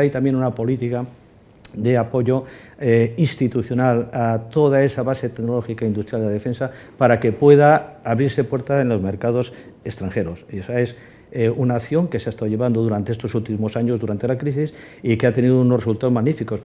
hay también una política de apoyo eh, institucional a toda esa base tecnológica e industrial de defensa para que pueda abrirse puerta en los mercados extranjeros. Y esa es eh, una acción que se ha estado llevando durante estos últimos años, durante la crisis, y que ha tenido unos resultados magníficos.